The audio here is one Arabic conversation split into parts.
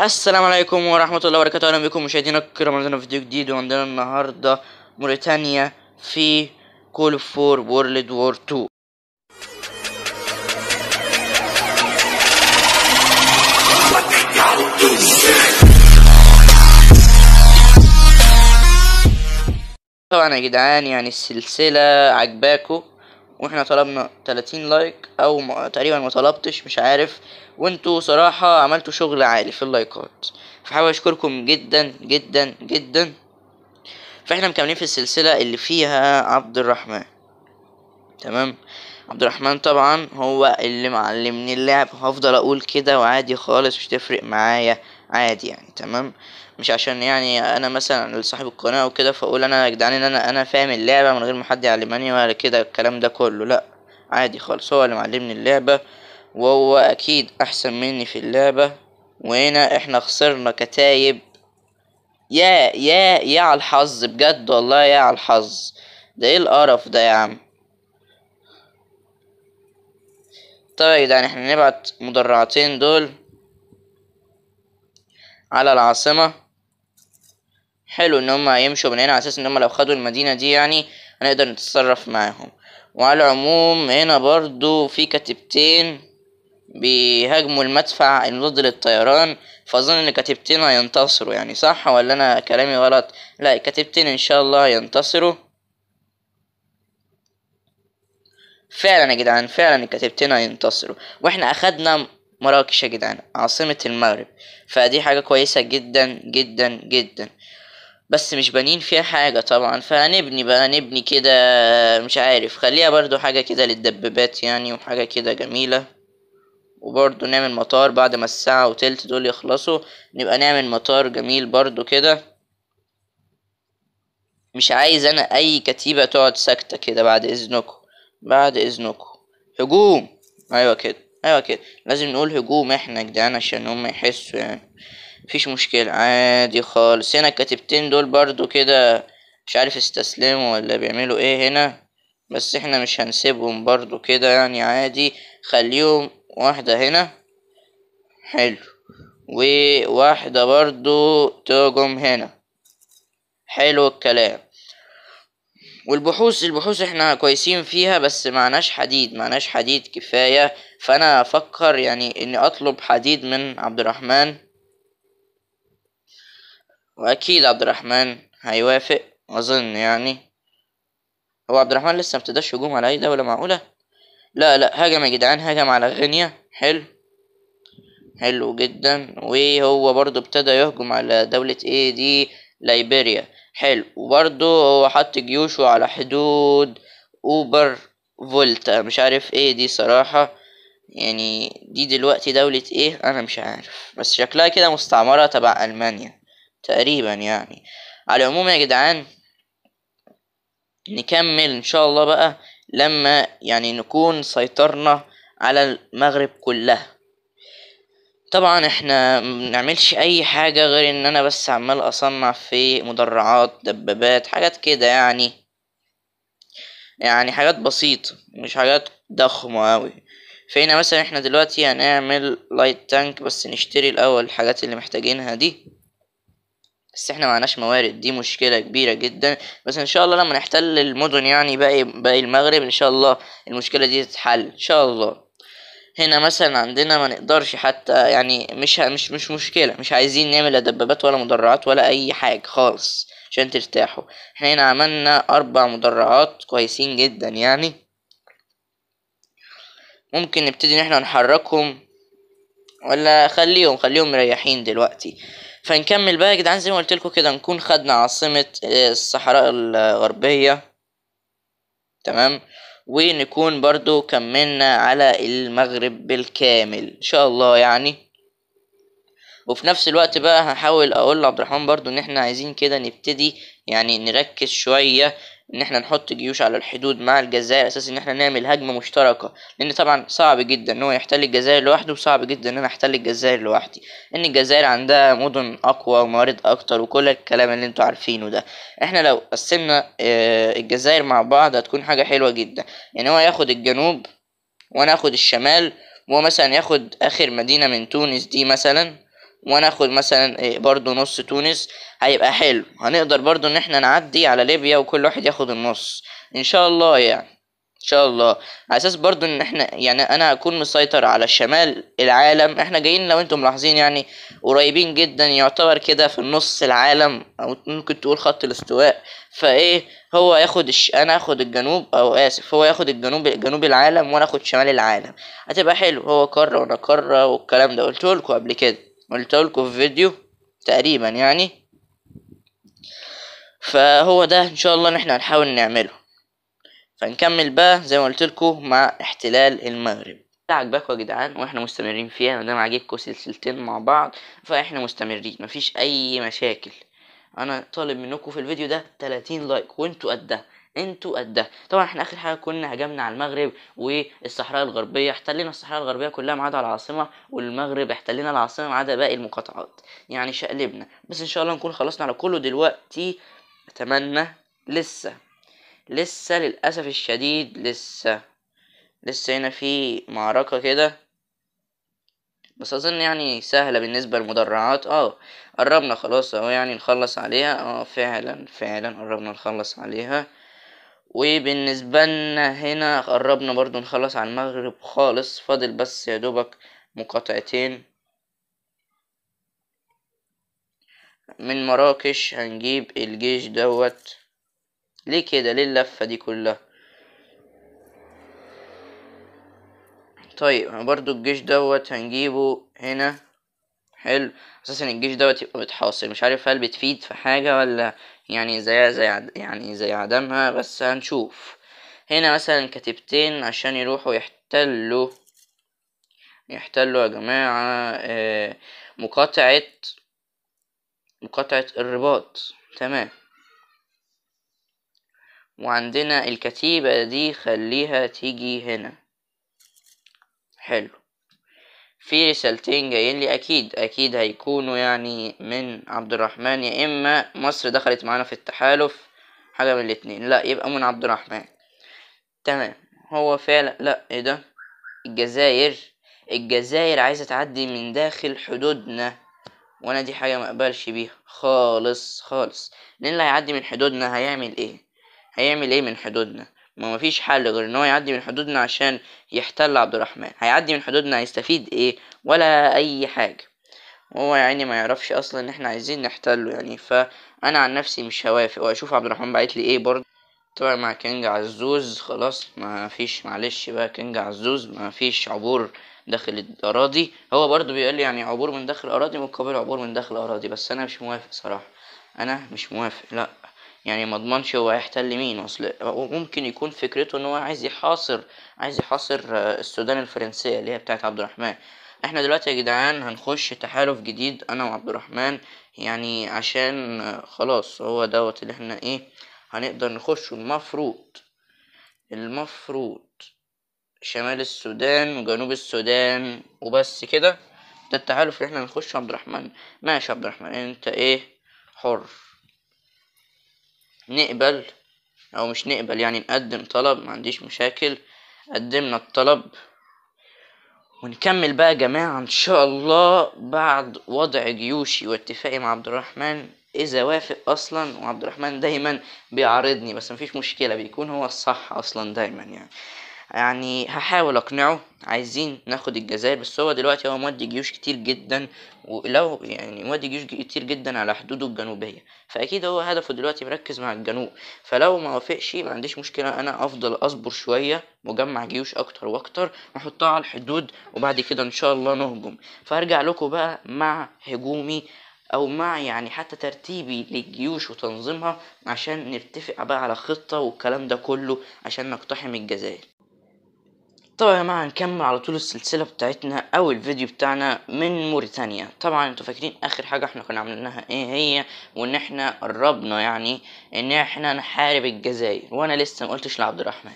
السلام عليكم ورحمة الله وبركاته أهلا بكم مشاهدينا الكرام عندنا فيديو جديد وعندنا النهاردة موريتانيا في كول فور وورلد وور 2 طبعا يا جدعان يعني السلسلة عجباكو واحنا طلبنا 30 لايك او تقريبا ما طلبتش مش عارف وانتوا صراحة عملتوا شغل عالي في اللايكات فحابب اشكركم جدا جدا جدا فاحنا مكملين في السلسلة اللي فيها عبد الرحمن تمام عبد الرحمن طبعا هو اللي معلمني اللعب هفضل اقول كده وعادي خالص مش تفرق معايا عادي يعني تمام مش عشان يعني انا مثلا لصاحب القناه وكده فاقول انا يا جدعان ان انا انا فاهم اللعبه من غير ما حد يعلمني ولا كده الكلام ده كله لا عادي خالص هو اللي معلمني اللعبه وهو اكيد احسن مني في اللعبه وهنا احنا خسرنا كتايب يا يا يا على الحظ بجد والله يا على الحظ ده ايه القرف ده يا عم طيب يعني احنا نبعت مدرعتين دول على العاصمة حلو ان هم هيمشوا من هنا على اساس ان هم لو خدوا المدينة دي يعني هنقدر نتصرف معاهم وعلى العموم هنا برضو في كتبتين بيهاجموا المدفع المضاد للطيران فاظن ان كتبتين هينتصروا يعني صح ولا انا كلامي غلط لا كتبتين ان شاء الله هينتصروا فعلا يا جدعان فعلا الكتبتين هينتصروا واحنا اخدنا مراكش يا جدعان عاصمة المغرب فدي حاجة كويسة جدا جدا جدا بس مش بانين فيها حاجة طبعا فهنبني بقى نبني كده مش عارف خليها برضو حاجة كده للدبابات يعني وحاجة كده جميلة وبرضو نعمل مطار بعد ما الساعة وتلت دول يخلصوا نبقى نعمل مطار جميل برضو كده مش عايز انا اي كتيبة تقعد ساكتة كده بعد اذنكم بعد اذنكم هجوم ايوه كده ايوه كده لازم نقول هجوم احنا جدعان عشان هم يحسوا يعني مفيش مشكلة عادي خالص هنا الكاتبتين دول برضو كده مش عارف استسلموا ولا بيعملوا ايه هنا بس احنا مش هنسيبهم برضو كده يعني عادي خليهم واحدة هنا حلو وواحدة برضو تهجم هنا حلو الكلام والبحوث البحوث احنا كويسين فيها بس معناش حديد معناش حديد كفاية فانا افكر يعني اني اطلب حديد من عبد الرحمن واكيد عبد الرحمن هيوافق اظن يعني هو عبد الرحمن لسه مبتداش هجوم على اي دولة معقولة لا لا هجم يا جدعان هجم على غينيا حلو حلو جدا وهو برضو ابتدى يهجم على دولة ايه دي ليبيريا حلو وبرضه هو حط جيوشه على حدود اوبر فولتا مش عارف ايه دي صراحة يعني دي دلوقتي دولة ايه انا مش عارف بس شكلها كده مستعمرة تبع المانيا تقريبا يعني على العموم يا جدعان نكمل ان شاء الله بقى لما يعني نكون سيطرنا على المغرب كلها طبعا احنا منعملش اي حاجة غير ان انا بس عمال اصنع في مدرعات دبابات حاجات كده يعني يعني حاجات بسيطة مش حاجات ضخمة اوي فهنا مثلا احنا دلوقتي هنعمل لايت تانك بس نشتري الاول الحاجات اللي محتاجينها دي بس احنا معناش موارد دي مشكلة كبيرة جدا بس ان شاء الله لما نحتل المدن يعني باقي باقي المغرب ان شاء الله المشكلة دي تتحل ان شاء الله هنا مثلا عندنا ما نقدرش حتى يعني مش مش مش مشكلة مش عايزين نعمل لا دبابات ولا مدرعات ولا أي حاجة خالص عشان ترتاحوا احنا هنا عملنا أربع مدرعات كويسين جدا يعني ممكن نبتدي ان احنا نحركهم ولا خليهم خليهم مريحين دلوقتي فنكمل بقى يا جدعان زي ما قلت لكم كده نكون خدنا عاصمة آه، الصحراء الغربية تمام ونكون برضو كملنا على المغرب بالكامل ان شاء الله يعني وفي نفس الوقت بقى هحاول اقول لعبد الرحمن برضو ان احنا عايزين كده نبتدي يعني نركز شويه ان احنا نحط جيوش على الحدود مع الجزائر اساس ان احنا نعمل هجمه مشتركه لان طبعا صعب جدا ان هو يحتل الجزائر لوحده وصعب جدا ان انا احتل الجزائر لوحدي ان الجزائر عندها مدن اقوى وموارد اكتر وكل الكلام اللي انتوا عارفينه ده احنا لو قسمنا آه، الجزائر مع بعض هتكون حاجه حلوه جدا يعني هو ياخد الجنوب وانا اخد الشمال وهو مثلا ياخد اخر مدينه من تونس دي مثلا وناخد مثلا إيه، برضو نص تونس هيبقى حلو هنقدر برضو ان احنا نعدي على ليبيا وكل واحد ياخد النص ان شاء الله يعني ان شاء الله على اساس برضو ان احنا يعني انا هكون مسيطر على شمال العالم احنا جايين لو انتم ملاحظين يعني قريبين جدا يعتبر كده في النص العالم او ممكن تقول خط الاستواء فايه هو ياخد الش... انا اخد الجنوب او اسف هو ياخد الجنوب جنوب العالم وانا اخد شمال العالم هتبقى حلو هو قاره وانا قاره والكلام ده قلتولكوا قبل كده قلت لكم في فيديو تقريبا يعني فهو ده ان شاء الله ان احنا هنحاول نعمله فنكمل بقى زي ما قلت لكم مع احتلال المغرب عجباكم يا جدعان واحنا مستمرين فيها دام عجبكم سلسلتين مع بعض فاحنا مستمرين مفيش اي مشاكل انا طالب منكم في الفيديو ده 30 لايك وانتوا قدها انتوا قد طبعا احنا اخر حاجه كنا هجمنا على المغرب والصحراء الغربيه احتلينا الصحراء الغربيه كلها ما عدا العاصمه والمغرب احتلينا العاصمه ما عدا باقي المقاطعات يعني شقلبنا بس ان شاء الله نكون خلصنا على كله دلوقتي اتمنى لسه لسه للاسف الشديد لسه لسه هنا في معركه كده بس اظن يعني سهله بالنسبه للمدرعات اه قربنا خلاص اهو يعني نخلص عليها اه فعلا فعلا قربنا نخلص عليها وبالنسبة لنا هنا قربنا برضو نخلص على المغرب خالص فاضل بس يا دوبك مقاطعتين من مراكش هنجيب الجيش دوت ليه كده ليه اللفة دي كلها طيب برضو الجيش دوت هنجيبه هنا حلو اساسا الجيش دوت يبقى بتحاصر مش عارف هل بتفيد في حاجة ولا يعني زي زي يعني زي عدمها بس هنشوف هنا مثلا كتيبتين عشان يروحوا يحتلوا يحتلوا يا جماعة آه، مقاطعة مقاطعة الرباط تمام وعندنا الكتيبة دي خليها تيجي هنا حلو في رسالتين جايين لي اكيد اكيد هيكونوا يعني من عبد الرحمن يا اما مصر دخلت معانا في التحالف حاجه من الاتنين لا يبقى من عبد الرحمن تمام هو فعلا لا ايه ده الجزائر الجزائر عايزه تعدي من داخل حدودنا وانا دي حاجه مقبلش بيها خالص خالص لان اللي هيعدي من حدودنا هيعمل ايه هيعمل ايه من حدودنا ما مفيش حل غير ان هو يعدي من حدودنا عشان يحتل عبد الرحمن هيعدي من حدودنا هيستفيد ايه ولا اي حاجه وهو يعني ما يعرفش اصلا ان احنا عايزين نحتله يعني فانا عن نفسي مش هوافق واشوف عبد الرحمن بعت لي ايه برضه طبعا مع كينج عزوز خلاص ما فيش معلش بقى كينج عزوز ما فيش عبور داخل الاراضي هو برضه بيقول لي يعني عبور من داخل اراضي مقابل عبور من داخل اراضي بس انا مش موافق صراحه انا مش موافق لا يعني ما اضمنش هو هيحتل مين اصل ممكن يكون فكرته ان هو عايز يحاصر عايز يحاصر آه، السودان الفرنسيه اللي هي بتاعت عبد الرحمن احنا دلوقتي يا جدعان هنخش تحالف جديد انا وعبد الرحمن يعني عشان آه، خلاص هو دوت اللي احنا ايه هنقدر نخشه المفروض المفروض شمال السودان وجنوب السودان وبس كده ده التحالف اللي احنا هنخش عبد الرحمن ماشي عبد الرحمن انت ايه حر نقبل او مش نقبل يعني نقدم طلب ما عنديش مشاكل قدمنا الطلب ونكمل بقى يا جماعة ان شاء الله بعد وضع جيوشي واتفاقي مع عبد الرحمن اذا وافق اصلا وعبد الرحمن دايما بيعارضني بس مفيش مشكلة بيكون هو الصح اصلا دايما يعني يعني هحاول اقنعه عايزين ناخد الجزائر بس هو دلوقتي هو مودي جيوش كتير جدا ولو يعني مودي جيوش كتير جدا على حدوده الجنوبيه فاكيد هو هدفه دلوقتي مركز مع الجنوب فلو ما وافقش ما عنديش مشكله انا افضل اصبر شويه مجمع جيوش اكتر واكتر واحطها على الحدود وبعد كده ان شاء الله نهجم فهرجع لكم بقى مع هجومي او مع يعني حتى ترتيبي للجيوش وتنظيمها عشان نتفق بقى على خطه والكلام ده كله عشان نقتحم الجزائر طبعا يا جماعة هنكمل على طول السلسلة بتاعتنا أو الفيديو بتاعنا من موريتانيا طبعا انتوا فاكرين آخر حاجة احنا كنا عملناها ايه هي وإن احنا قربنا يعني إن احنا نحارب الجزائر وأنا لسه مقلتش لعبد الرحمن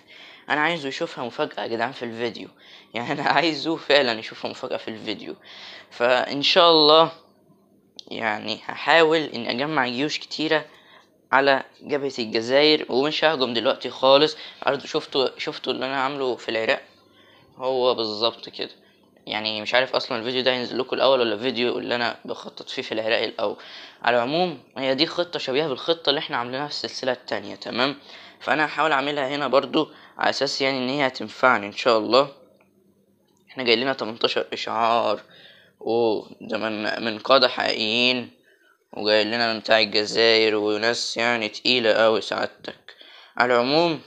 أنا عايزه يشوفها مفاجأة يا جدعان في الفيديو يعني أنا عايزه فعلا يشوفها مفاجأة في الفيديو فإن شاء الله يعني هحاول إن أجمع جيوش كتيرة على جبهة الجزائر ومش ههجم دلوقتي خالص شفتوا شفتوا اللي أنا عامله في العراق هو بالظبط كده يعني مش عارف اصلا الفيديو ده هينزل لكم الاول ولا الفيديو اللي انا بخطط فيه في العراق الاول على العموم هي دي خطه شبيهه بالخطه اللي احنا عاملينها في السلسله التانية تمام فانا هحاول اعملها هنا برضو على اساس يعني ان هي هتنفعني ان شاء الله احنا جاي لنا 18 اشعار اوه ده من من قادة حقيقيين وجاي لنا من بتاع الجزائر وناس يعني تقيلة اوي سعادتك على العموم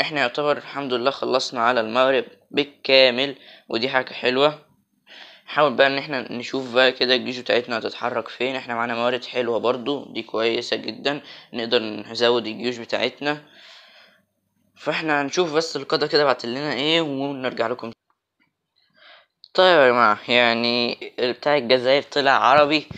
احنا يعتبر الحمد لله خلصنا على المغرب بالكامل ودي حاجة حلوة نحاول بقى ان احنا نشوف بقى كده الجيش بتاعتنا هتتحرك فين احنا معانا موارد حلوة برضو دي كويسة جدا نقدر نزود الجيوش بتاعتنا فاحنا هنشوف بس القادة كده بعت لنا ايه ونرجع لكم طيب يا جماعة يعني بتاع الجزائر طلع عربي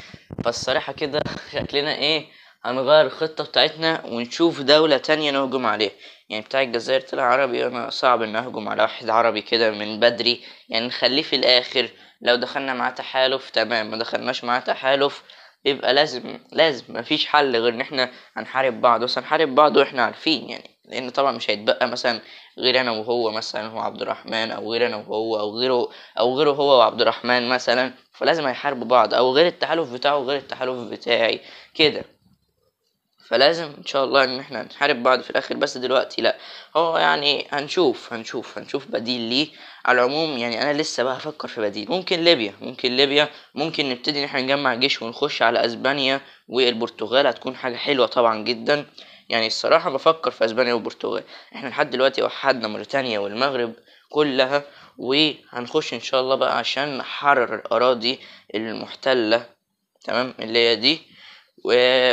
فالصراحة كده شكلنا ايه هنغير الخطة بتاعتنا ونشوف دولة تانية نهجم عليها يعني بتاع الجزائر طلع عربي انا صعب ان اهجم على واحد عربي كده من بدري يعني نخليه في الاخر لو دخلنا معاه تحالف تمام ما دخلناش معاه تحالف يبقى لازم لازم مفيش حل غير ان احنا هنحارب بعض بس هنحارب بعض واحنا عارفين يعني لان طبعا مش هيتبقى مثلا غير انا وهو مثلا هو عبد الرحمن او غير انا وهو او غيره او غيره هو وعبد الرحمن مثلا فلازم هيحاربوا بعض او غير التحالف بتاعه غير التحالف بتاعي كده فلازم ان شاء الله ان احنا نحارب بعض في الاخر بس دلوقتي لا هو يعني هنشوف هنشوف هنشوف بديل ليه على العموم يعني انا لسه بقى هفكر في بديل ممكن ليبيا ممكن ليبيا ممكن نبتدي ان احنا نجمع جيش ونخش على اسبانيا والبرتغال هتكون حاجه حلوه طبعا جدا يعني الصراحه بفكر في اسبانيا والبرتغال احنا لحد دلوقتي وحدنا موريتانيا والمغرب كلها وهنخش ان شاء الله بقى عشان نحرر الاراضي المحتله تمام اللي هي دي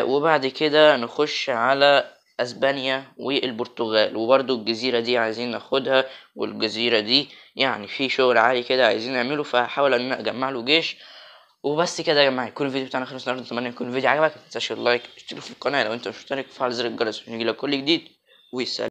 وبعد كده نخش على اسبانيا والبرتغال وبرده الجزيرة دي عايزين ناخدها والجزيرة دي يعني في شغل عالي كده عايزين نعمله فحاول ان اجمع له جيش وبس كده يا جماعه يكون الفيديو بتاعنا خلص النهارده اتمنى يكون الفيديو عجبك متنساش اللايك اشترك في القناه لو انت مش مشترك فعل زر الجرس عشان يجيلك كل جديد ويسلم